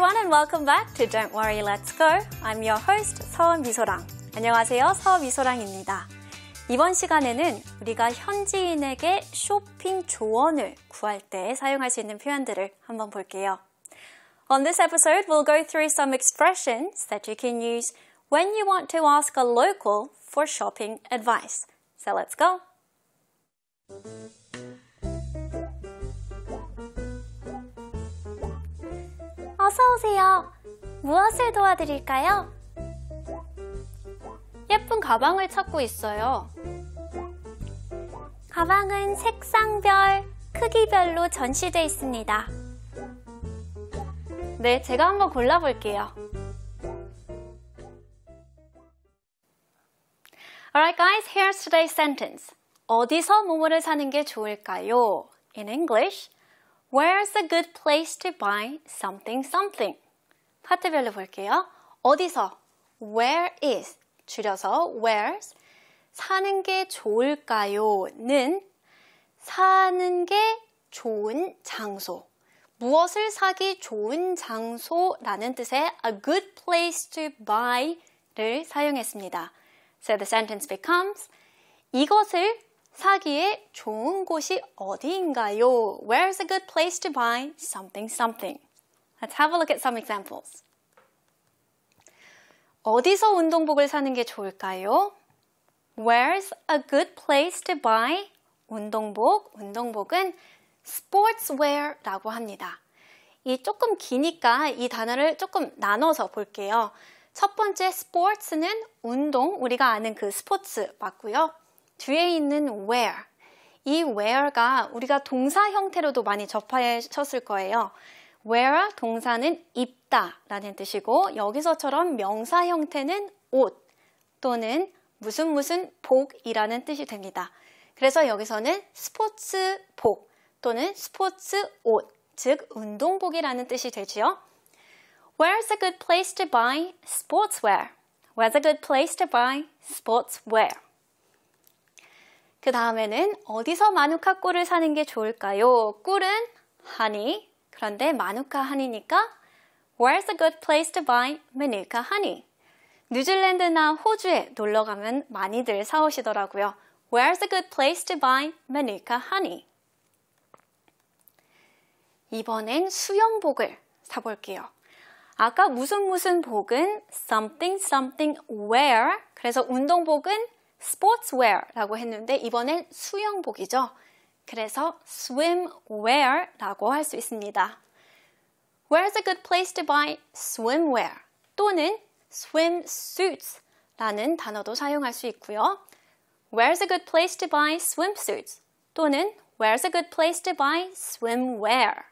everyone and welcome back to Don't Worry, Let's Go. I'm your host 서원 미소랑. 안녕하세요, 서원 미소랑입니다. 이번 시간에는 우리가 현지인에게 쇼핑 조언을 구할 때 사용할 수 있는 표현들을 한번 볼게요. On this episode, we'll go through some expressions that you can use when you want to ask a local for shopping advice. So let's go. 어서오세요. 무엇을 도와드릴까요? 예쁜 가방을 찾고 있어요. 가방은 색상별, 크기별로 전시되어 있습니다. 네, 제가 한번 골라볼게요. Alright guys, here's today's sentence. 어디서 뭐뭐를 사는 게 좋을까요? In English, Where's a good place to buy something something? 파트별로 볼게요. 어디서? Where is? 줄여서 where's? 사는 게 좋을까요? 는 사는 게 좋은 장소. 무엇을 사기 좋은 장소라는 뜻의 a good place to buy를 사용했습니다. So the sentence becomes 이것을 사기에 좋은 곳이 어디인가요? Where's a good place to buy something something? Let's have a look at some examples. 어디서 운동복을 사는 게 좋을까요? Where's a good place to buy? 운동복, 운동복은 sportswear라고 합니다. 이 조금 기니까 이 단어를 조금 나눠서 볼게요. 첫 번째 sports는 운동, 우리가 아는 그 스포츠 맞고요. 뒤에 있는 where 이 where가 우리가 동사 형태로도 많이 접하셨을 거예요. where 동사는 입다 라는 뜻이고 여기서처럼 명사 형태는 옷 또는 무슨 무슨 복이라는 뜻이 됩니다. 그래서 여기서는 스포츠 복 또는 스포츠 옷, 즉 운동복이라는 뜻이 되지요. Where's a good place to buy sportswear? Where's a good place to buy sportswear? 그 다음에는 어디서 마누카 꿀을 사는 게 좋을까요? 꿀은 honey. 그런데 마누카 honey니까 Where's a good place to buy manuka honey? 뉴질랜드나 호주에 놀러 가면 많이들 사오시더라고요. Where's a good place to buy manuka honey? 이번엔 수영복을 사볼게요. 아까 무슨 무슨 복은 something something wear 그래서 운동복은 sportswear라고 했는데 이번엔 수영복이죠. 그래서 swimwear라고 할 수 있습니다. Where's a good place to buy swimwear? 또는 swimsuits라는 단어도 사용할 수 있고요. Where's a good place to buy swimsuits? 또는 Where's a good place to buy swimwear?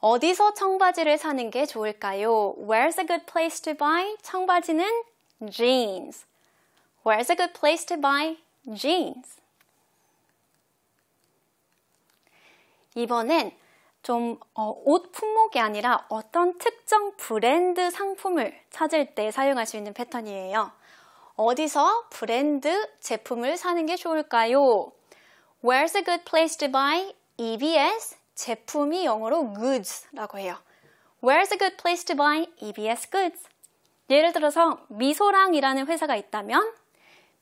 어디서 청바지를 사는 게 좋을까요? Where's a good place to buy 청바지는 jeans. Where's a good place to buy jeans? 이번엔 좀옷 어, 품목이 아니라 어떤 특정 브랜드 상품을 찾을 때 사용할 수 있는 패턴이에요. 어디서 브랜드 제품을 사는 게 좋을까요? Where's a good place to buy? EBS 제품이 영어로 goods라고 해요. Where's a good place to buy? EBS goods. 예를 들어서 미소랑이라는 회사가 있다면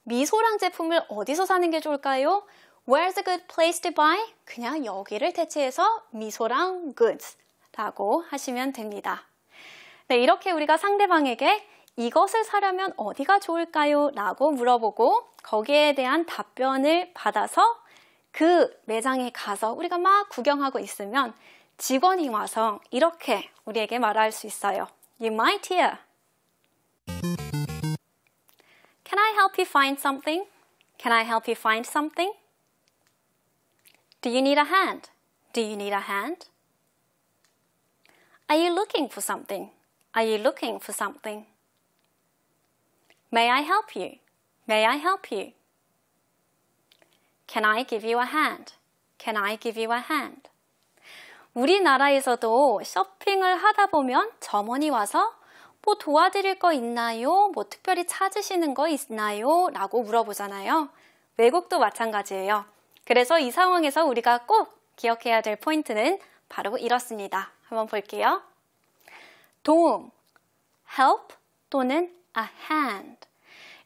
미소랑 제품을 어디서 사는 게 좋을까요? Where's a good place to buy? 그냥 여기를 대체해서 미소랑 goods 라고 하시면 됩니다. 네, 이렇게 우리가 상대방에게 이것을 사려면 어디가 좋을까요? 라고 물어보고 거기에 대한 답변을 받아서 그 매장에 가서 우리가 막 구경하고 있으면 직원이 와서 이렇게 우리에게 말할 수 있어요. You might hear Can I help you find something? Can I help you find something? Do you need a hand? Do you need a hand? Are you looking for something? Are you looking for something? May I help you? May I help you? Can I give you a hand? Can I give you a hand? 우리나라에서도 쇼핑을 하다 보면 점원이 와서 뭐 도와드릴 거 있나요? 뭐 특별히 찾으시는 거 있나요? 라고 물어보잖아요. 외국도 마찬가지예요. 그래서 이 상황에서 우리가 꼭 기억해야 될 포인트는 바로 이렇습니다. 한번 볼게요. 도움, help 또는 a hand.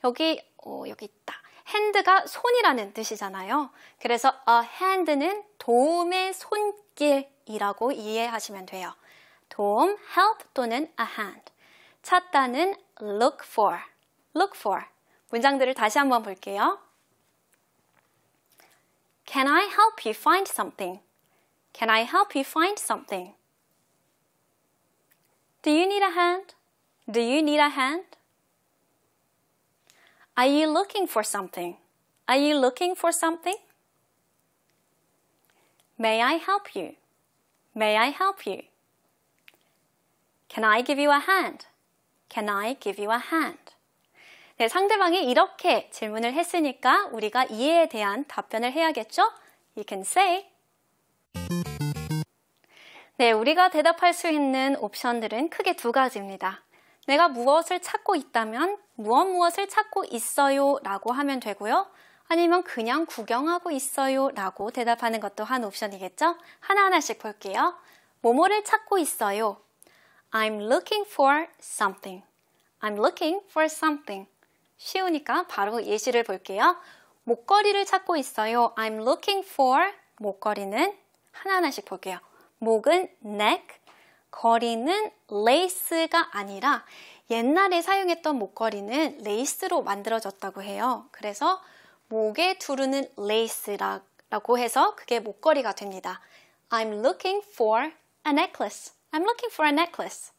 여기, 어, 여기 있다. 핸드가 손이라는 뜻이잖아요. 그래서 a hand는 도움의 손길이라고 이해하시면 돼요. 도움, help 또는 a hand. 찾다는 look for, look for. 문장들을 다시 한번 볼게요. Can I help you find something? Can I help you find something? Do you need a hand? Do you need a hand? Are you looking for something? Are you looking for something? May I help you? May I help you? Can I give you a hand? Can I give you a hand? 네, 상대방이 이렇게 질문을 했으니까 우리가 이에 대한 답변을 해야겠죠? You can say. 네, 우리가 대답할 수 있는 옵션들은 크게 두 가지입니다. 내가 무엇을 찾고 있다면 무엇 무엇을 찾고 있어요 라고 하면 되고요. 아니면 그냥 구경하고 있어요 라고 대답하는 것도 한 옵션이겠죠? 하나하나씩 볼게요. 뭐뭐를 찾고 있어요. I'm looking for something. I'm looking for something. 쉬우니까 바로 예시를 볼게요. 목걸이를 찾고 있어요. I'm looking for 목걸이는 하나하나씩 볼게요. 목은 neck, 거리는 lace가 아니라 옛날에 사용했던 목걸이는 레이스로 만들어졌다고 해요. 그래서 목에 두르는 레이스라고 해서 그게 목걸이가 됩니다. I'm looking for a necklace. I'm looking for a necklace.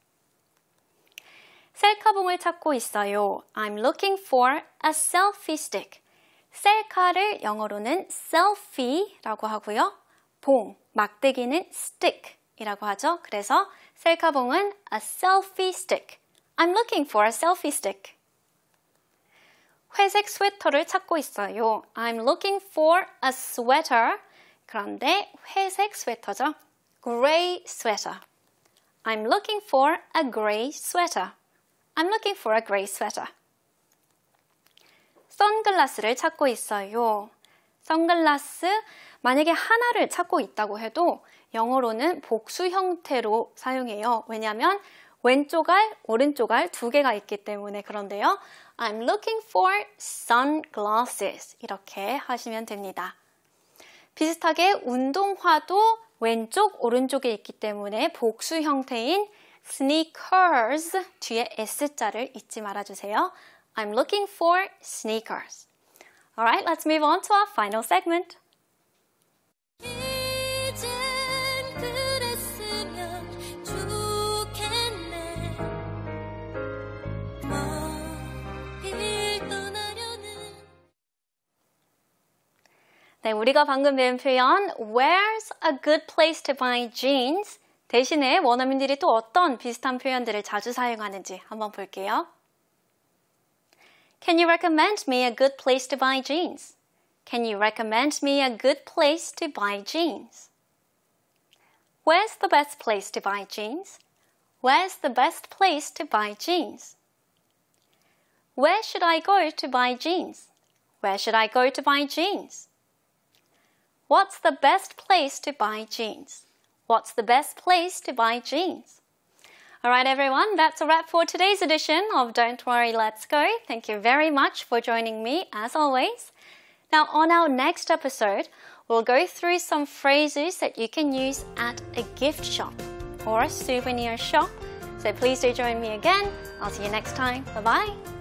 셀카봉을 찾고 있어요. I'm looking for a selfie stick. 셀카를 영어로는 selfie라고 하고요. 봉, 막대기는 stick이라고 하죠. 그래서 셀카봉은 a selfie stick. I'm looking for a selfie stick. 회색 스웨터를 찾고 있어요. I'm looking for a sweater. 그런데 회색 스웨터죠. g r a y sweater. I'm looking for a grey sweater. I'm looking for a grey sweater. 선글라스를 찾고 있어요. 선글라스 만약에 하나를 찾고 있다고 해도 영어로는 복수 형태로 사용해요. 왜냐하면 왼쪽 알, 오른쪽 알 두 개가 있기 때문에 그런데요. I'm looking for sunglasses 이렇게 하시면 됩니다. 비슷하게 운동화도 왼쪽, 오른쪽에 있기 때문에 복수 형태인 sneakers 뒤에 S자를 잊지 말아주세요. I'm looking for sneakers. Alright, let's move on to our final segment. 네, 우리가 방금 배운 표현 where's a good place to buy jeans 대신에 원어민들이 또 어떤 비슷한 표현들을 자주 사용하는지 한번 볼게요. Can you recommend me a good place to buy jeans? Can you recommend me a good place to buy jeans? Where's the best place to buy jeans? Where's the best place to buy jeans? Where should I go to buy jeans? Where should I go to buy jeans? What's the best place to buy jeans? What's the best place to buy jeans? All right, everyone, that's a wrap for today's edition of Don't Worry, Let's Go. Thank you very much for joining me, as always. Now, on our next episode, we'll go through some phrases that you can use at a gift shop or a souvenir shop. So please do join me again. I'll see you next time. Bye bye.